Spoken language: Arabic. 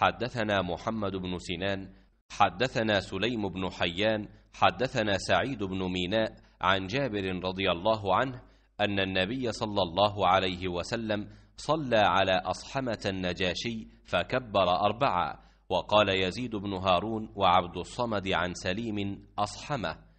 حدثنا محمد بن سنان حدثنا سليم بن حيان حدثنا سعيد بن ميناء عن جابر رضي الله عنه أن النبي صلى الله عليه وسلم صلى على أصحمة النجاشي فكبر أربعة وقال يزيد بن هارون وعبد الصمد عن سليم أصحمه